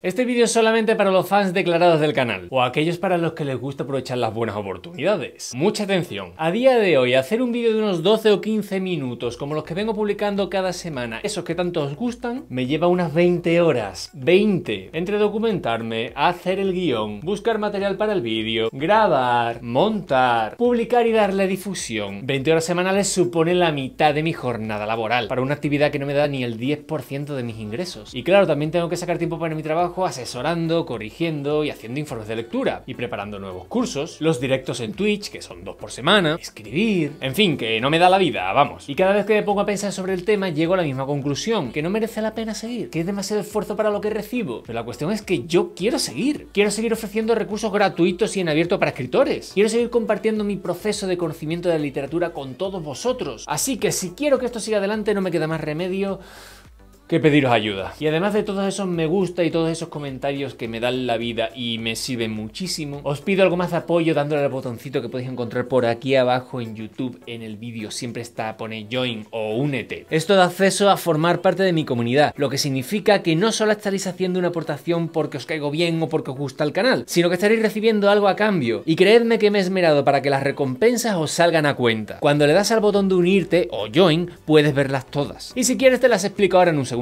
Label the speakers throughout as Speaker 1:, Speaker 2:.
Speaker 1: Este vídeo es solamente para los fans declarados del canal, o aquellos para los que les gusta aprovechar las buenas oportunidades. Mucha atención. A día de hoy, hacer un vídeo de unos 12 o 15 minutos, como los que vengo publicando cada semana, esos que tanto os gustan, me lleva unas 20 horas. ¡20! Entre documentarme, hacer el guión, buscar material para el vídeo, grabar, montar, publicar y darle difusión. 20 horas semanales supone la mitad de mi jornada laboral, para una actividad que no me da ni el 10% de mis ingresos. Y claro, también tengo que sacar tiempo para mi trabajo asesorando, corrigiendo y haciendo informes de lectura y preparando nuevos cursos, los directos en Twitch, que son dos por semana, escribir, en fin, que no me da la vida, vamos. Y cada vez que me pongo a pensar sobre el tema llego a la misma conclusión, que no merece la pena seguir, que es demasiado esfuerzo para lo que recibo. Pero la cuestión es que yo quiero seguir, quiero seguir ofreciendo recursos gratuitos y en abierto para escritores, quiero seguir compartiendo mi proceso de conocimiento de la literatura con todos vosotros. Así que si quiero que esto siga adelante no me queda más remedio que pediros ayuda. Y además de todos esos me gusta y todos esos comentarios que me dan la vida y me sirven muchísimo, os pido algo más de apoyo dándole al botoncito que podéis encontrar por aquí abajo en YouTube en el vídeo. Siempre está pone join o únete. Esto da acceso a formar parte de mi comunidad, lo que significa que no solo estaréis haciendo una aportación porque os caigo bien o porque os gusta el canal, sino que estaréis recibiendo algo a cambio. Y creedme que me he esmerado para que las recompensas os salgan a cuenta. Cuando le das al botón de unirte o join, puedes verlas todas. Y si quieres te las explico ahora en un segundo.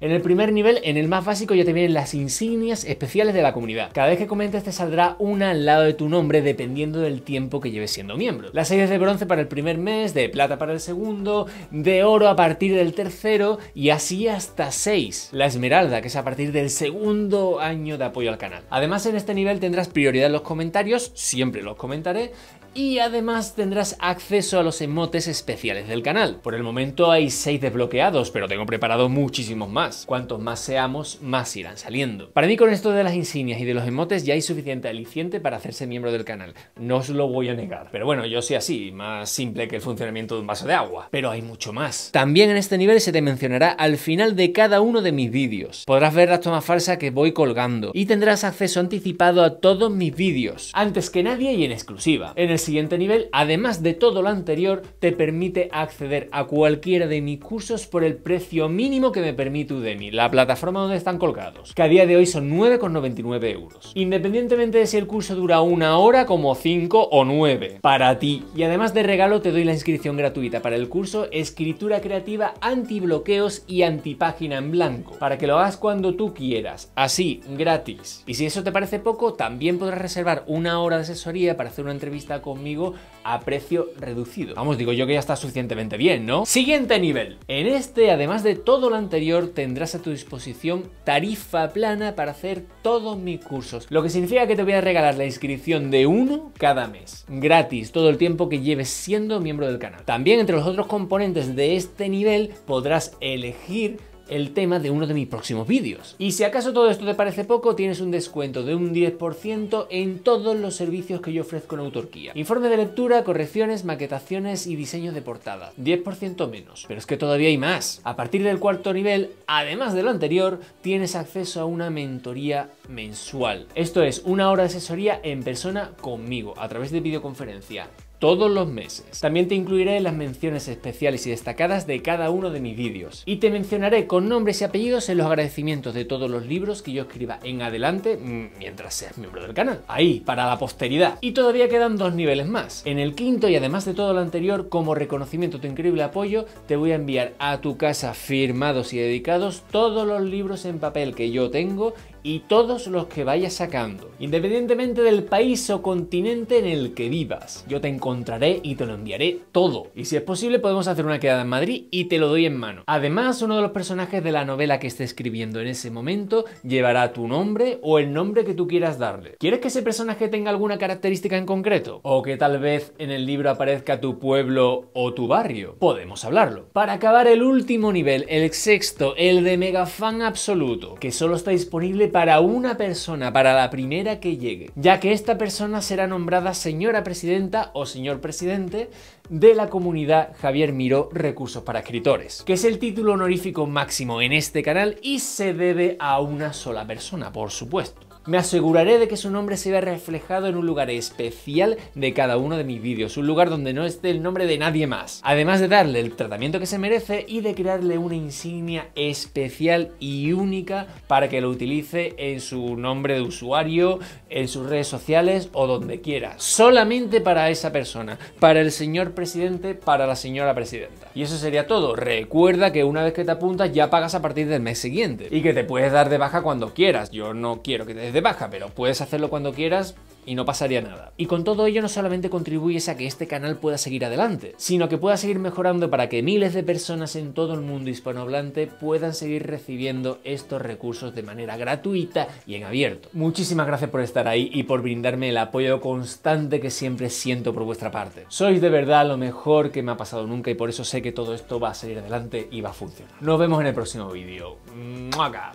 Speaker 1: En el primer nivel, en el más básico, ya te vienen las insignias especiales de la comunidad. Cada vez que comentes te saldrá una al lado de tu nombre dependiendo del tiempo que lleves siendo miembro. Las 6 de bronce para el primer mes, de plata para el segundo, de oro a partir del tercero y así hasta 6. La esmeralda, que es a partir del segundo año de apoyo al canal. Además en este nivel tendrás prioridad en los comentarios, siempre los comentaré, y además tendrás acceso a los emotes especiales del canal. Por el momento hay 6 desbloqueados, pero tengo preparado muchísimos más. Cuantos más seamos, más irán saliendo. Para mí con esto de las insignias y de los emotes ya hay suficiente aliciente para hacerse miembro del canal. No os lo voy a negar. Pero bueno, yo sé así, más simple que el funcionamiento de un vaso de agua. Pero hay mucho más. También en este nivel se te mencionará al final de cada uno de mis vídeos. Podrás ver la toma falsa que voy colgando y tendrás acceso anticipado a todos mis vídeos. Antes que nadie y en exclusiva siguiente nivel, además de todo lo anterior, te permite acceder a cualquiera de mis cursos por el precio mínimo que me permite Udemy, la plataforma donde están colgados, que a día de hoy son 9,99 euros. Independientemente de si el curso dura una hora, como 5 o 9, para ti. Y además de regalo te doy la inscripción gratuita para el curso Escritura Creativa Antibloqueos y Antipágina en Blanco, para que lo hagas cuando tú quieras, así, gratis. Y si eso te parece poco, también podrás reservar una hora de asesoría para hacer una entrevista con conmigo a precio reducido. Vamos, digo yo que ya está suficientemente bien, ¿no? Siguiente nivel. En este, además de todo lo anterior, tendrás a tu disposición tarifa plana para hacer todos mis cursos. Lo que significa que te voy a regalar la inscripción de uno cada mes. Gratis, todo el tiempo que lleves siendo miembro del canal. También entre los otros componentes de este nivel podrás elegir el tema de uno de mis próximos vídeos. Y si acaso todo esto te parece poco, tienes un descuento de un 10% en todos los servicios que yo ofrezco en Autorquía. Informe de lectura, correcciones, maquetaciones y diseño de portada. 10% menos. Pero es que todavía hay más. A partir del cuarto nivel, además de lo anterior, tienes acceso a una mentoría mensual. Esto es una hora de asesoría en persona conmigo, a través de videoconferencia todos los meses. También te incluiré las menciones especiales y destacadas de cada uno de mis vídeos. Y te mencionaré con nombres y apellidos en los agradecimientos de todos los libros que yo escriba en adelante mientras seas miembro del canal. Ahí, para la posteridad. Y todavía quedan dos niveles más. En el quinto y además de todo lo anterior, como reconocimiento a tu increíble apoyo, te voy a enviar a tu casa firmados y dedicados todos los libros en papel que yo tengo y todos los que vayas sacando, independientemente del país o continente en el que vivas. Yo te encontraré y te lo enviaré todo. Y si es posible podemos hacer una quedada en Madrid y te lo doy en mano. Además, uno de los personajes de la novela que esté escribiendo en ese momento llevará tu nombre o el nombre que tú quieras darle. ¿Quieres que ese personaje tenga alguna característica en concreto? ¿O que tal vez en el libro aparezca tu pueblo o tu barrio? Podemos hablarlo. Para acabar el último nivel, el sexto, el de megafan absoluto, que solo está disponible para una persona, para la primera que llegue, ya que esta persona será nombrada señora presidenta o señor presidente de la comunidad Javier Miró Recursos para Escritores, que es el título honorífico máximo en este canal y se debe a una sola persona, por supuesto. Me aseguraré de que su nombre se vea reflejado en un lugar especial de cada uno de mis vídeos, un lugar donde no esté el nombre de nadie más. Además de darle el tratamiento que se merece y de crearle una insignia especial y única para que lo utilice en su nombre de usuario, en sus redes sociales o donde quiera. Solamente para esa persona, para el señor presidente, para la señora presidenta. Y eso sería todo. Recuerda que una vez que te apuntas ya pagas a partir del mes siguiente y que te puedes dar de baja cuando quieras. Yo no quiero que te baja, pero puedes hacerlo cuando quieras y no pasaría nada. Y con todo ello no solamente contribuyes a que este canal pueda seguir adelante, sino que pueda seguir mejorando para que miles de personas en todo el mundo hispanohablante puedan seguir recibiendo estos recursos de manera gratuita y en abierto. Muchísimas gracias por estar ahí y por brindarme el apoyo constante que siempre siento por vuestra parte. Sois de verdad lo mejor que me ha pasado nunca y por eso sé que todo esto va a salir adelante y va a funcionar. Nos vemos en el próximo vídeo. ¡Muaca!